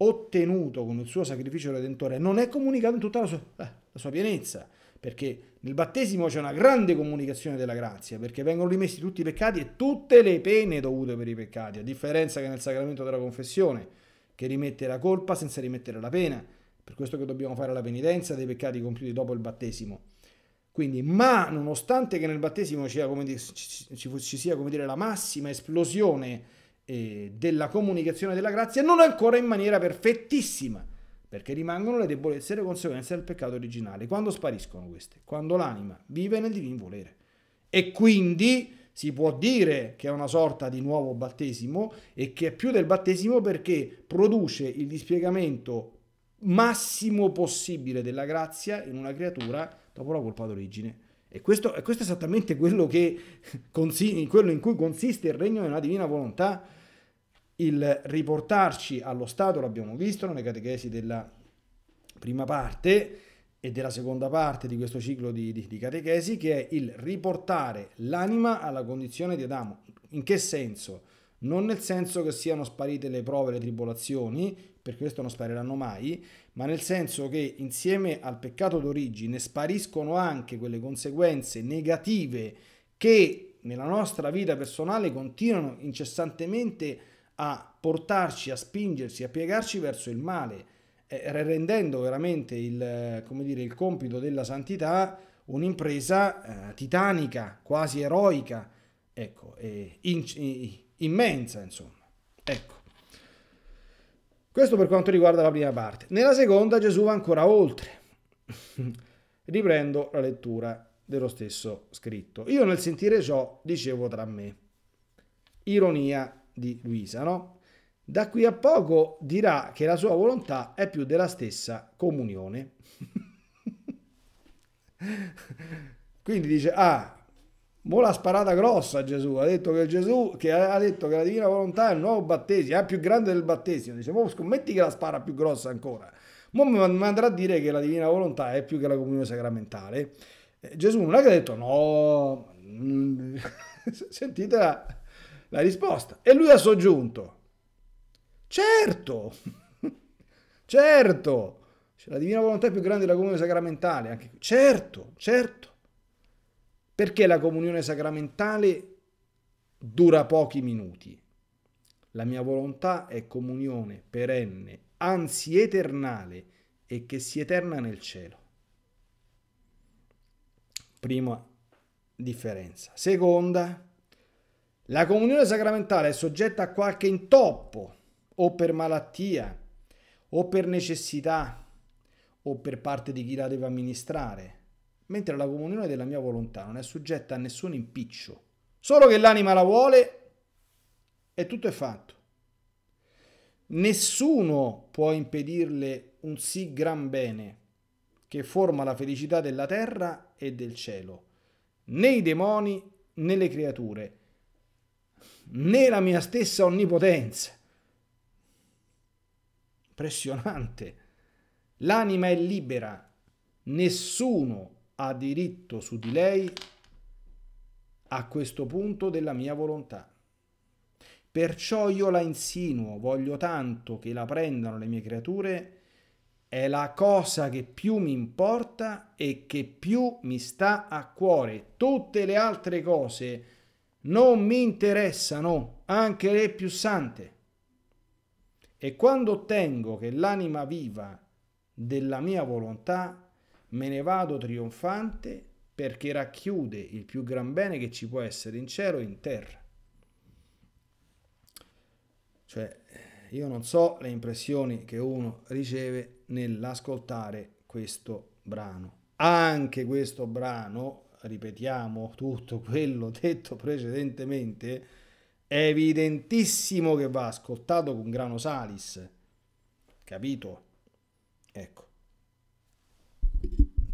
ottenuto con il suo sacrificio redentore, non è comunicato in tutta la sua, eh, la sua pienezza, perché nel battesimo c'è una grande comunicazione della grazia, perché vengono rimessi tutti i peccati e tutte le pene dovute per i peccati, a differenza che nel sacramento della confessione, che rimette la colpa senza rimettere la pena. Per questo che dobbiamo fare la penitenza dei peccati compiuti dopo il battesimo. Quindi, ma nonostante che nel battesimo ci sia, come dire, ci sia, come dire la massima esplosione eh, della comunicazione della grazia, non ancora in maniera perfettissima, perché rimangono le debolezze e le conseguenze del peccato originale. Quando spariscono queste? Quando l'anima vive nel divino volere. E quindi si può dire che è una sorta di nuovo battesimo e che è più del battesimo perché produce il dispiegamento massimo possibile della grazia in una creatura dopo la colpa d'origine. E questo, e questo è esattamente quello, che, quello in cui consiste il regno della divina volontà, il riportarci allo Stato, l'abbiamo visto nelle catechesi della prima parte e della seconda parte di questo ciclo di, di, di catechesi, che è il riportare l'anima alla condizione di Adamo. In che senso? non nel senso che siano sparite le prove e le tribolazioni, per questo non spariranno mai, ma nel senso che insieme al peccato d'origine spariscono anche quelle conseguenze negative che nella nostra vita personale continuano incessantemente a portarci, a spingersi, a piegarci verso il male, eh, rendendo veramente il, eh, dire, il compito della santità un'impresa eh, titanica, quasi eroica. Ecco, eh, in, eh, immensa, insomma. Ecco. Questo per quanto riguarda la prima parte. Nella seconda Gesù va ancora oltre. Riprendo la lettura dello stesso scritto. Io nel sentire ciò dicevo tra me. Ironia di Luisa, no? Da qui a poco dirà che la sua volontà è più della stessa comunione. Quindi dice, ah, Mo la sparata grossa Gesù, ha detto che Gesù che ha detto che la divina volontà è il nuovo battesimo, è più grande del battesimo. Dice, mo scommetti che la spara più grossa ancora. Mo mi andrà a dire che la divina volontà è più che la comunione sacramentale. Eh, Gesù non è che ha detto no, mm, sentite la, la risposta. E lui ha soggiunto, certo, certo, la divina volontà è più grande della comunione sacramentale, anche, certo, certo. Perché la comunione sacramentale dura pochi minuti? La mia volontà è comunione perenne, anzi eternale, e che si eterna nel cielo. Prima differenza. Seconda, la comunione sacramentale è soggetta a qualche intoppo, o per malattia, o per necessità, o per parte di chi la deve amministrare mentre la comunione della mia volontà non è soggetta a nessun impiccio, solo che l'anima la vuole e tutto è fatto. Nessuno può impedirle un sì gran bene che forma la felicità della terra e del cielo, né i demoni né le creature, né la mia stessa onnipotenza. Impressionante. L'anima è libera, nessuno ha diritto su di lei a questo punto della mia volontà. Perciò io la insinuo, voglio tanto che la prendano le mie creature, è la cosa che più mi importa e che più mi sta a cuore. Tutte le altre cose non mi interessano, anche le più sante. E quando ottengo che l'anima viva della mia volontà me ne vado trionfante perché racchiude il più gran bene che ci può essere in cielo e in terra. Cioè, io non so le impressioni che uno riceve nell'ascoltare questo brano. Anche questo brano, ripetiamo tutto quello detto precedentemente, è evidentissimo che va ascoltato con grano salis. Capito? Ecco.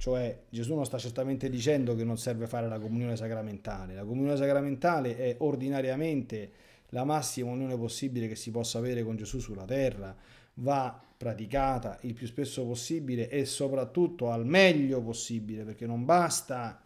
Cioè Gesù non sta certamente dicendo che non serve fare la comunione sacramentale. La comunione sacramentale è ordinariamente la massima unione possibile che si possa avere con Gesù sulla terra. Va praticata il più spesso possibile e soprattutto al meglio possibile, perché non basta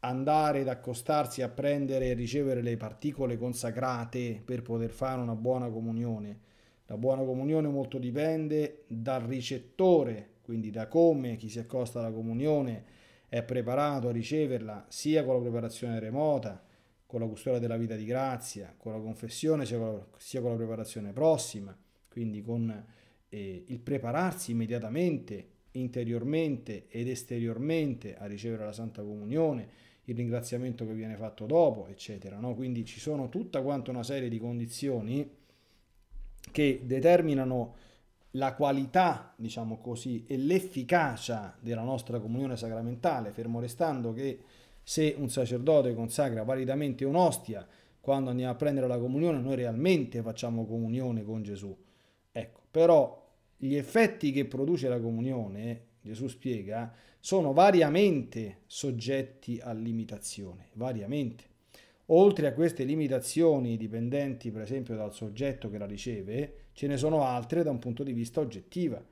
andare ad accostarsi a prendere e ricevere le particole consacrate per poter fare una buona comunione. La buona comunione molto dipende dal ricettore quindi da come chi si accosta alla comunione è preparato a riceverla sia con la preparazione remota, con la custodia della vita di grazia, con la confessione, sia con la, sia con la preparazione prossima, quindi con eh, il prepararsi immediatamente, interiormente ed esteriormente a ricevere la Santa Comunione, il ringraziamento che viene fatto dopo, eccetera. No? Quindi ci sono tutta quanta una serie di condizioni che determinano la qualità, diciamo così, e l'efficacia della nostra comunione sacramentale, fermo restando che se un sacerdote consacra validamente un'ostia, quando andiamo a prendere la comunione noi realmente facciamo comunione con Gesù. Ecco, però gli effetti che produce la comunione, Gesù spiega, sono variamente soggetti a limitazione, variamente. Oltre a queste limitazioni dipendenti per esempio dal soggetto che la riceve, ce ne sono altre da un punto di vista oggettivo.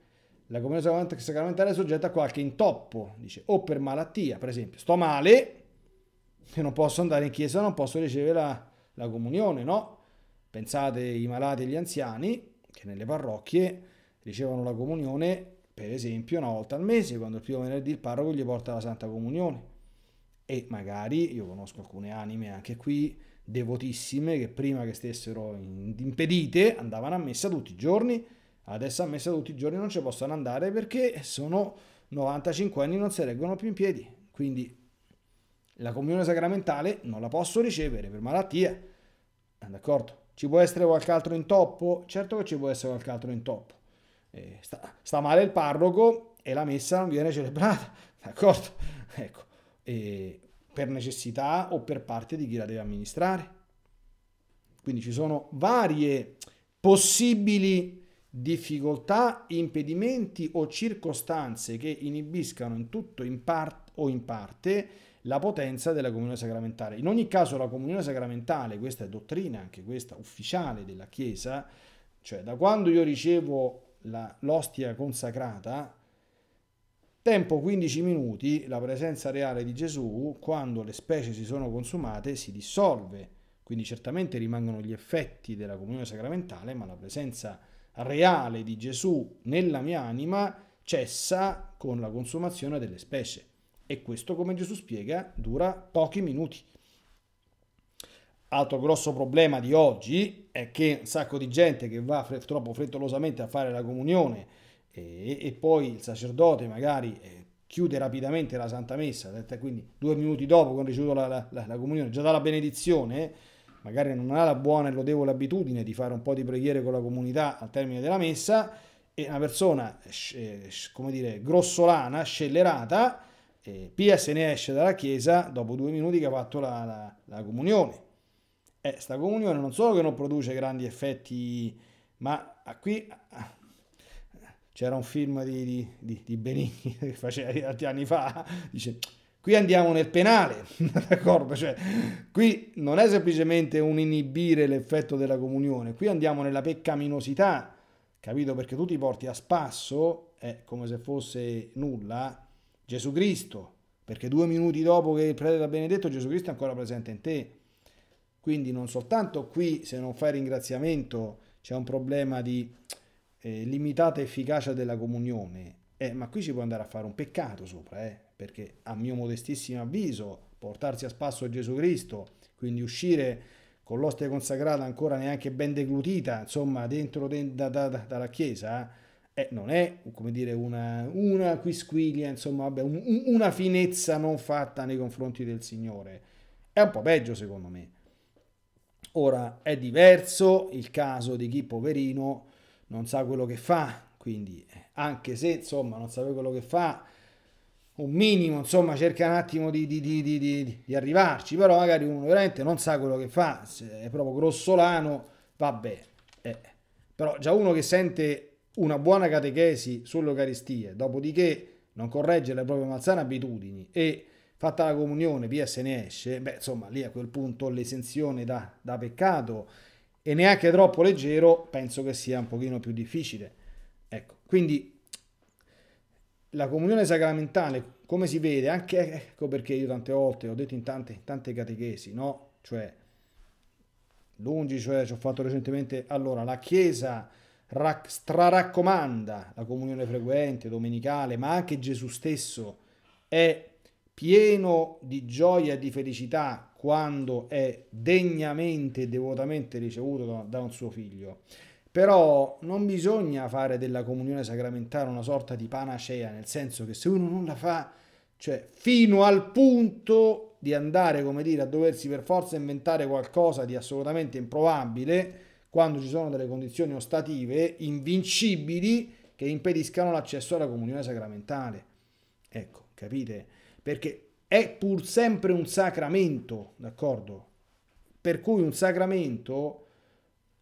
La comunione sacramentale è soggetta a qualche intoppo, dice, o per malattia, per esempio, sto male, e non posso andare in chiesa non posso ricevere la, la comunione, no? Pensate ai malati e agli anziani che nelle parrocchie ricevono la comunione, per esempio, una volta al mese, quando il primo venerdì il parroco gli porta la Santa Comunione. E magari, io conosco alcune anime anche qui, devotissime che prima che stessero impedite andavano a messa tutti i giorni, adesso a messa tutti i giorni non ci possono andare perché sono 95 anni non si reggono più in piedi, quindi la comunione sacramentale non la posso ricevere per malattia, eh, d'accordo? Ci può essere qualche altro intoppo? Certo che ci può essere qualche altro intoppo. Eh, sta, sta male il parroco e la messa non viene celebrata, d'accordo? Ecco, E per necessità o per parte di chi la deve amministrare. Quindi ci sono varie possibili difficoltà, impedimenti o circostanze che inibiscano in tutto in part, o in parte la potenza della comunione sacramentale. In ogni caso la comunione sacramentale, questa è dottrina anche questa ufficiale della Chiesa, cioè da quando io ricevo l'ostia consacrata, Tempo 15 minuti, la presenza reale di Gesù, quando le specie si sono consumate, si dissolve, quindi certamente rimangono gli effetti della comunione sacramentale, ma la presenza reale di Gesù nella mia anima cessa con la consumazione delle specie. E questo, come Gesù spiega, dura pochi minuti. Altro grosso problema di oggi è che un sacco di gente che va fre- troppo frettolosamente a fare la comunione, e, e poi il sacerdote magari eh, chiude rapidamente la Santa Messa, quindi due minuti dopo che ha ricevuto la, la, la, la, comunione, già dà la benedizione, magari non ha la buona e lodevole abitudine di fare un po' di preghiere con la comunità al termine della Messa, e una persona, eh, come dire, grossolana, scellerata, eh, Pia se ne esce dalla Chiesa dopo due minuti che ha fatto la, comunione. Eh, sta comunione non solo che non produce grandi effetti, ma qui c'era un film di, di, di, di Benigni che faceva tanti anni fa, dice qui andiamo nel penale, d'accordo? Cioè, qui non è semplicemente un inibire l'effetto della comunione, qui andiamo nella peccaminosità, capito? Perché tu ti porti a spasso, è come se fosse nulla, Gesù Cristo, perché due minuti dopo che il prete l'ha benedetto, Gesù Cristo è ancora presente in te. Quindi non soltanto qui, se non fai ringraziamento, c'è un problema di eh, limitata efficacia della comunione, eh, ma qui ci può andare a fare un peccato sopra, eh, perché a mio modestissimo avviso portarsi a spasso Gesù Cristo, quindi uscire con l'ostia consacrata ancora neanche ben deglutita, insomma, dentro de, da, da, da, dalla Chiesa, eh, non è come dire una, una quisquiglia, insomma, vabbè, un, una finezza non fatta nei confronti del Signore. È un po' peggio secondo me. Ora è diverso il caso di chi poverino non sa quello che fa, quindi eh, anche se insomma non sapeva quello che fa, un minimo insomma cerca un attimo di, di, di, di, arrivarci, però magari uno veramente non sa quello che fa, se è proprio grossolano, vabbè, Eh. Però già uno che sente una buona catechesi sull'Eucaristia, dopodiché non corregge le proprie malsane abitudini e fatta la comunione via se ne esce, beh insomma lì a quel punto l'esenzione da, da peccato e neanche troppo leggero, penso che sia un pochino più difficile. Ecco, quindi la comunione sacramentale, come si vede, anche ecco perché io tante volte ho detto in tante, tante catechesi, no? Cioè, lungi, cioè, ci ho fatto recentemente, allora, la Chiesa straraccomanda la comunione frequente, domenicale, ma anche Gesù stesso è pieno di gioia e di felicità quando è degnamente e devotamente ricevuto da, un suo figlio. Però non bisogna fare della comunione sacramentale una sorta di panacea, nel senso che se uno non la fa, cioè fino al punto di andare, come dire, a doversi per forza inventare qualcosa di assolutamente improbabile, quando ci sono delle condizioni ostative invincibili che impediscano l'accesso alla comunione sacramentale. Ecco, capite? perché è pur sempre un sacramento, d'accordo? Per cui un sacramento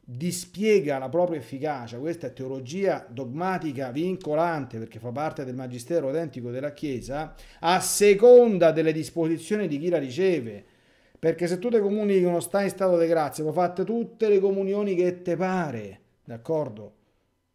dispiega la propria efficacia, questa è teologia dogmatica vincolante perché fa parte del magistero autentico della Chiesa, a seconda delle disposizioni di chi la riceve. Perché se tu te comunichi che non stai in stato di grazia, puoi fare tutte le comunioni che te pare, d'accordo?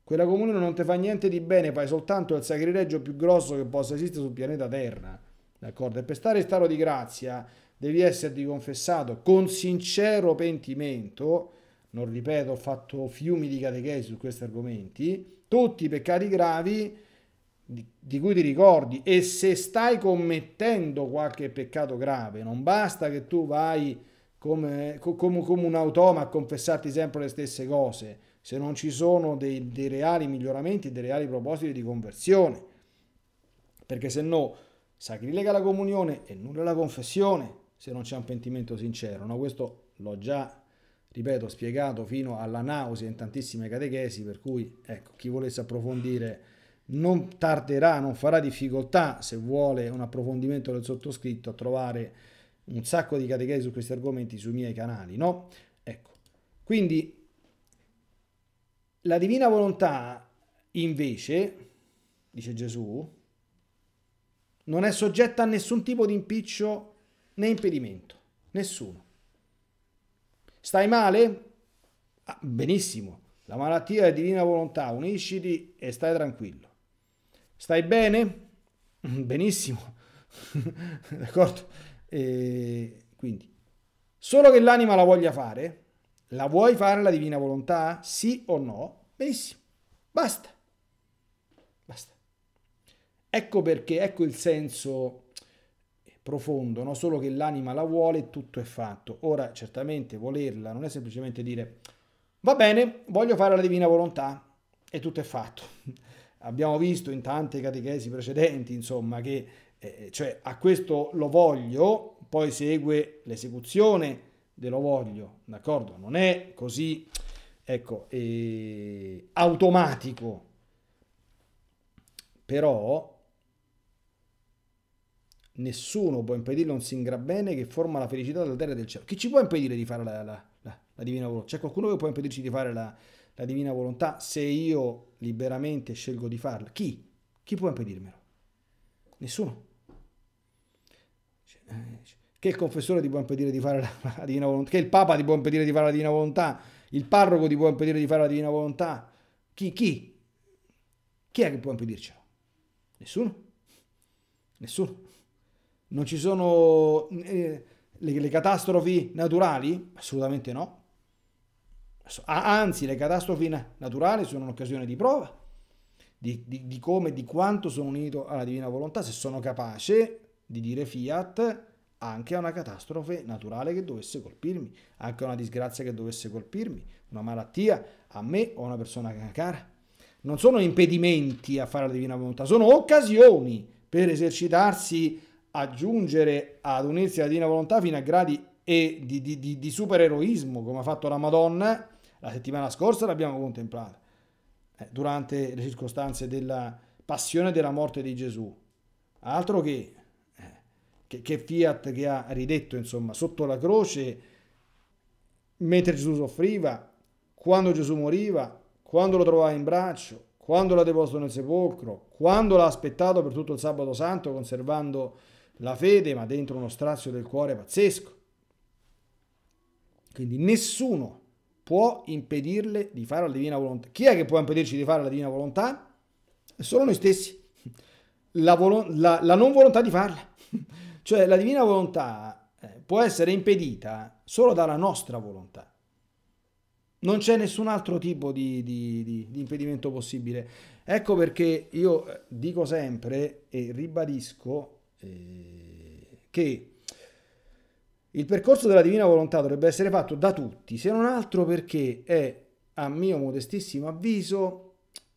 Quella comunione non ti fa niente di bene, fai soltanto il sacrilegio più grosso che possa esistere sul pianeta Terra. D'accordo? E per stare in stato di grazia devi esserti confessato con sincero pentimento, non ripeto, ho fatto fiumi di catechesi su questi argomenti, tutti i peccati gravi di cui ti ricordi e se stai commettendo qualche peccato grave, non basta che tu vai come, come, come un automa a confessarti sempre le stesse cose, se non ci sono dei, dei reali miglioramenti, dei reali propositi di conversione, perché se no sacrilega la comunione e nulla la confessione se non c'è un pentimento sincero. No? Questo l'ho già, ripeto, spiegato fino alla nausea in tantissime catechesi, per cui ecco, chi volesse approfondire non tarderà, non farà difficoltà, se vuole un approfondimento del sottoscritto, a trovare un sacco di catechesi su questi argomenti sui miei canali. No? Ecco, quindi la divina volontà invece, dice Gesù, non è soggetta a nessun tipo di impiccio né impedimento, nessuno. Stai male? Ah, benissimo, la malattia è divina volontà, unisciti e stai tranquillo. Stai bene? Mm, benissimo, d'accordo? E quindi, solo che l'anima la voglia fare, la vuoi fare la divina volontà? Sì o no? Benissimo, basta. Ecco perché, ecco il senso profondo, no? solo che l'anima la vuole e tutto è fatto. Ora, certamente volerla non è semplicemente dire va bene, voglio fare la divina volontà e tutto è fatto. Abbiamo visto in tante catechesi precedenti, insomma, che eh, eh, cioè, a questo lo voglio, poi segue l'esecuzione dello voglio, d'accordo? Non è così, ecco, eh, automatico. Però nessuno può impedirle un singra bene che forma la felicità della terra e del cielo. Chi ci può impedire di fare la, la, la, la divina volontà? C'è qualcuno che può impedirci di fare la, divina volontà se io liberamente scelgo di farla? Chi? Chi può impedirmelo? Nessuno. Cioè, eh, cioè, che il confessore ti può impedire di fare la, divina volontà? Che il Papa ti può impedire di fare la divina volontà? Il parroco ti può impedire di fare la divina volontà? Chi? Chi? Chi è che può impedircelo? Nessuno. Nessuno. Non ci sono eh, le, le catastrofi naturali? Assolutamente no. Anzi, le catastrofi naturali sono un'occasione di prova di, di, di come e di quanto sono unito alla divina volontà, se sono capace di dire fiat anche a una catastrofe naturale che dovesse colpirmi, anche a una disgrazia che dovesse colpirmi, una malattia a me o a una persona cara. Non sono impedimenti a fare la divina volontà, sono occasioni per esercitarsi aggiungere ad unirsi alla divina volontà fino a gradi e di, di, di, di supereroismo come ha fatto la Madonna la settimana scorsa l'abbiamo contemplata eh, durante le circostanze della passione della morte di Gesù altro che, eh, che, che Fiat che ha ridetto insomma sotto la croce mentre Gesù soffriva quando Gesù moriva quando lo trovava in braccio quando l'ha deposto nel sepolcro quando l'ha aspettato per tutto il sabato santo conservando la fede, ma dentro uno strazio del cuore pazzesco. Quindi nessuno può impedirle di fare la divina volontà. Chi è che può impedirci di fare la divina volontà? Solo noi stessi. La, vol- la, la non volontà di farla. cioè la divina volontà eh, può essere impedita solo dalla nostra volontà. Non c'è nessun altro tipo di, di, di, di, impedimento possibile. Ecco perché io eh, dico sempre e ribadisco eh, che il percorso della divina volontà dovrebbe essere fatto da tutti, se non altro perché è, a mio modestissimo avviso,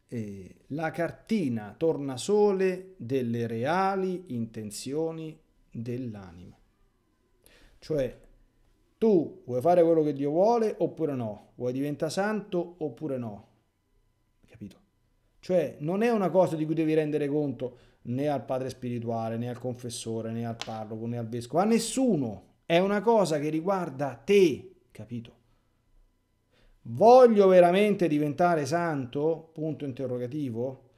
eh, la cartina tornasole delle reali intenzioni dell'anima. Cioè, tu vuoi fare quello che Dio vuole oppure no? Vuoi diventare santo oppure no? Capito? Cioè, non è una cosa di cui devi rendere conto né al padre spirituale, né al confessore, né al parroco, né al vescovo, a nessuno. È una cosa che riguarda te, capito? Voglio veramente diventare santo? Punto interrogativo.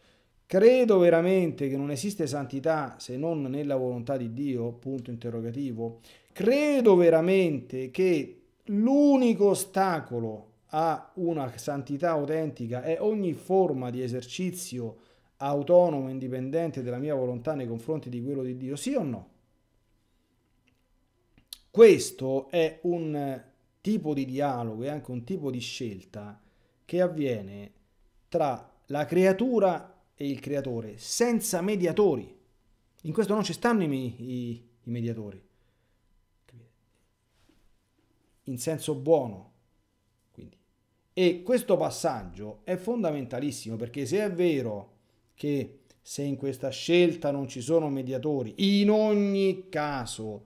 Credo veramente che non esiste santità se non nella volontà di Dio? Punto interrogativo. Credo veramente che l'unico ostacolo a una santità autentica è ogni forma di esercizio autonomo, indipendente della mia volontà nei confronti di quello di Dio, sì o no? Questo è un tipo di dialogo e anche un tipo di scelta che avviene tra la creatura e il creatore, senza mediatori. In questo non ci stanno i, i, i mediatori. In senso buono. Quindi. E questo passaggio è fondamentalissimo perché se è vero che se in questa scelta non ci sono mediatori, in ogni caso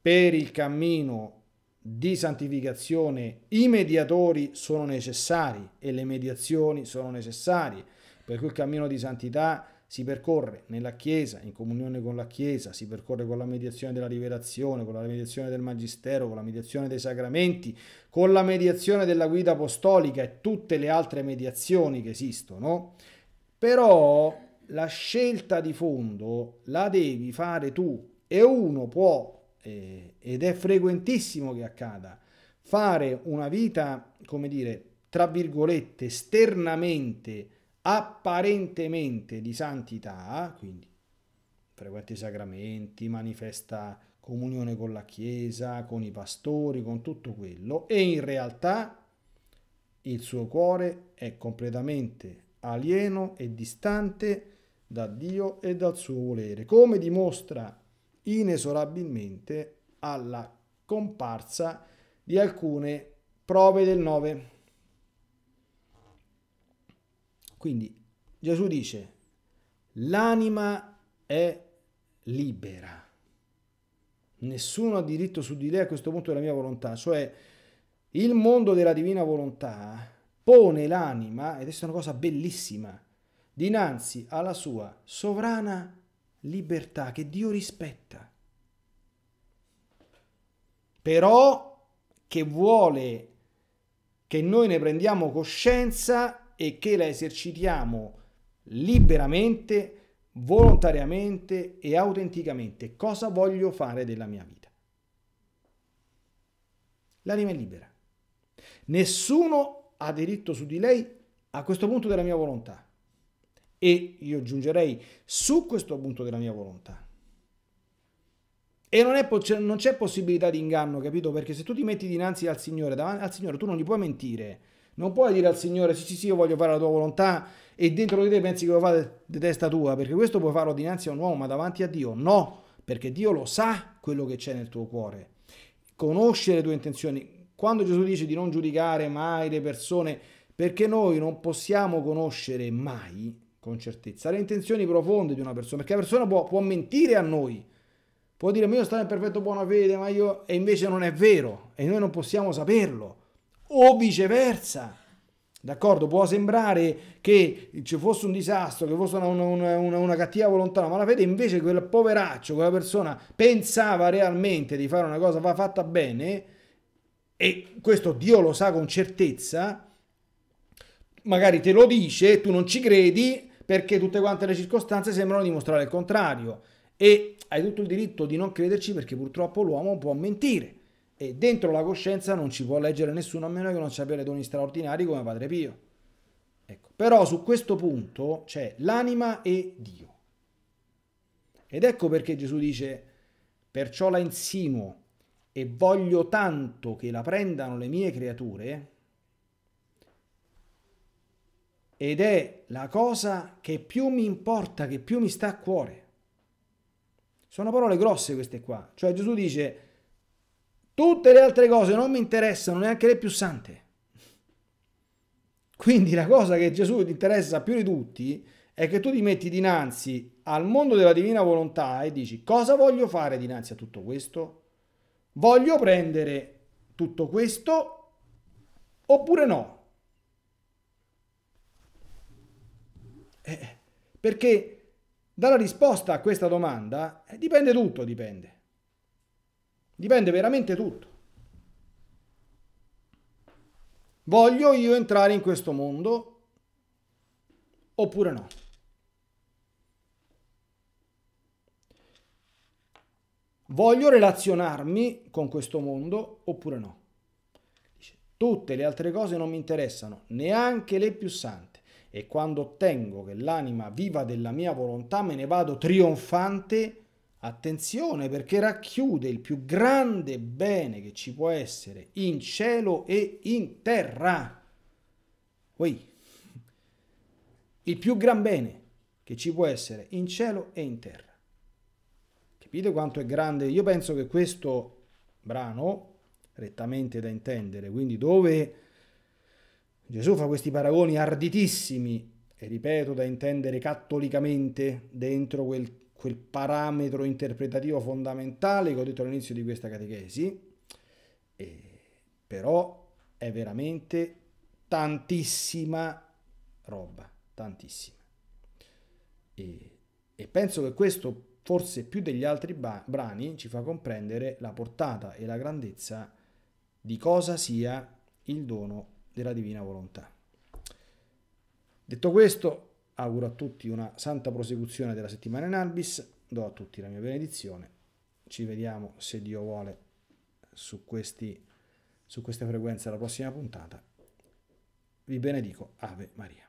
per il cammino di santificazione i mediatori sono necessari e le mediazioni sono necessarie, per cui il cammino di santità si percorre nella Chiesa, in comunione con la Chiesa, si percorre con la mediazione della rivelazione, con la mediazione del Magistero, con la mediazione dei sacramenti, con la mediazione della guida apostolica e tutte le altre mediazioni che esistono. Però la scelta di fondo la devi fare tu e uno può, eh, ed è frequentissimo che accada, fare una vita, come dire, tra virgolette, esternamente, apparentemente di santità, quindi frequenta i sacramenti, manifesta comunione con la Chiesa, con i pastori, con tutto quello, e in realtà il suo cuore è completamente alieno e distante da Dio e dal suo volere, come dimostra inesorabilmente alla comparsa di alcune prove del 9. Quindi Gesù dice, l'anima è libera. Nessuno ha diritto su di lei a questo punto della mia volontà, cioè il mondo della divina volontà pone l'anima, ed è una cosa bellissima, dinanzi alla sua sovrana libertà che Dio rispetta. Però che vuole che noi ne prendiamo coscienza e che la esercitiamo liberamente, volontariamente e autenticamente. Cosa voglio fare della mia vita? L'anima è libera. Nessuno ha diritto su di lei a questo punto della mia volontà. E io aggiungerei su questo punto della mia volontà. E non, è, cioè, non c'è possibilità di inganno, capito? Perché se tu ti metti dinanzi al Signore, davanti al Signore, tu non gli puoi mentire. Non puoi dire al Signore sì sì sì io voglio fare la tua volontà e dentro di te pensi che lo fa di testa tua, perché questo puoi farlo dinanzi a un uomo, ma davanti a Dio no, perché Dio lo sa quello che c'è nel tuo cuore. Conosce le tue intenzioni, quando Gesù dice di non giudicare mai le persone, perché noi non possiamo conoscere mai con certezza le intenzioni profonde di una persona, perché la persona può, può mentire a noi, può dire ma io sto in perfetto buona fede, ma io... e invece non è vero, e noi non possiamo saperlo, o viceversa. D'accordo? Può sembrare che ci fosse un disastro, che fosse una, una, una, una cattiva volontà, ma la fede invece quel poveraccio, quella persona pensava realmente di fare una cosa, fatta bene, e questo Dio lo sa con certezza, magari te lo dice, tu non ci credi perché tutte quante le circostanze sembrano dimostrare il contrario e hai tutto il diritto di non crederci perché purtroppo l'uomo può mentire e dentro la coscienza non ci può leggere nessuno a meno che non sapere doni straordinari come Padre Pio. Ecco, però su questo punto c'è l'anima e Dio. Ed ecco perché Gesù dice, perciò la insinuo e voglio tanto che la prendano le mie creature, ed è la cosa che più mi importa, che più mi sta a cuore. Sono parole grosse queste qua. Cioè Gesù dice, tutte le altre cose non mi interessano, neanche le più sante. Quindi la cosa che Gesù ti interessa più di tutti è che tu ti metti dinanzi al mondo della divina volontà e dici cosa voglio fare dinanzi a tutto questo? Voglio prendere tutto questo oppure no? Eh, eh, perché dalla risposta a questa domanda eh, dipende tutto, dipende. Dipende veramente tutto. Voglio io entrare in questo mondo oppure no? voglio relazionarmi con questo mondo oppure no? Dice, tutte le altre cose non mi interessano, neanche le più sante. E quando ottengo che l'anima viva della mia volontà me ne vado trionfante, attenzione perché racchiude il più grande bene che ci può essere in cielo e in terra. Ui. Il più gran bene che ci può essere in cielo e in terra. Capite quanto è grande? Io penso che questo brano, rettamente da intendere, quindi dove Gesù fa questi paragoni arditissimi, e ripeto, da intendere cattolicamente, dentro quel, quel parametro interpretativo fondamentale che ho detto all'inizio di questa catechesi, e, però è veramente tantissima roba, tantissima. E, e penso che questo forse più degli altri brani ci fa comprendere la portata e la grandezza di cosa sia il dono della divina volontà. Detto questo, auguro a tutti una santa prosecuzione della settimana in Albis, do a tutti la mia benedizione, ci vediamo se Dio vuole su, questi, su queste frequenze alla prossima puntata. Vi benedico, Ave Maria.